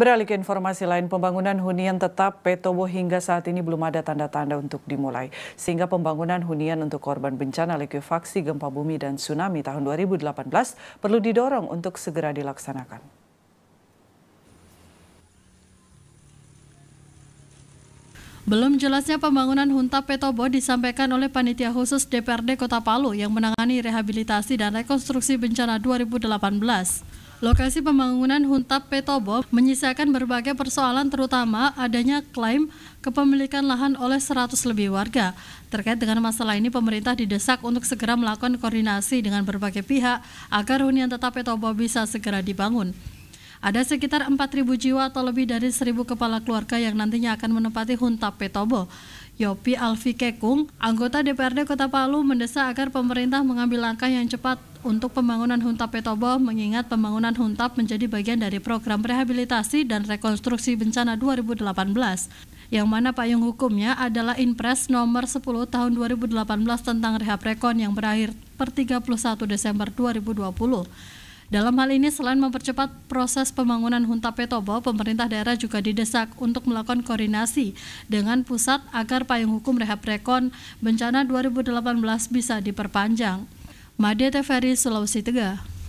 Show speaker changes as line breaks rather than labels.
Beralih ke informasi lain, pembangunan hunian tetap Petobo hingga saat ini belum ada tanda-tanda untuk dimulai. Sehingga pembangunan hunian untuk korban bencana likuifaksi gempa bumi dan tsunami tahun 2018 perlu didorong untuk segera dilaksanakan.
Belum jelasnya pembangunan Hunta Petobo disampaikan oleh Panitia Khusus DPRD Kota Palu yang menangani rehabilitasi dan rekonstruksi bencana 2018. Lokasi pembangunan Huntap Petobo menyisakan berbagai persoalan terutama adanya klaim kepemilikan lahan oleh 100 lebih warga. Terkait dengan masalah ini, pemerintah didesak untuk segera melakukan koordinasi dengan berbagai pihak agar hunian tetap Petobo bisa segera dibangun. Ada sekitar 4.000 jiwa atau lebih dari 1.000 kepala keluarga yang nantinya akan menempati Huntap Petobo. Yopi Alfi Kekung, anggota DPRD Kota Palu mendesak agar pemerintah mengambil langkah yang cepat untuk pembangunan Huntap Petobo mengingat pembangunan Huntap menjadi bagian dari program rehabilitasi dan rekonstruksi bencana 2018 yang mana payung hukumnya adalah Inpres nomor 10 tahun 2018 tentang rehab rekon yang berakhir per 31 Desember 2020. Dalam hal ini selain mempercepat proses pembangunan Hunta petobo, pemerintah daerah juga didesak untuk melakukan koordinasi dengan pusat agar payung hukum rehab rekon bencana 2018 bisa diperpanjang. Made Teferi, Sulawesi Tengah.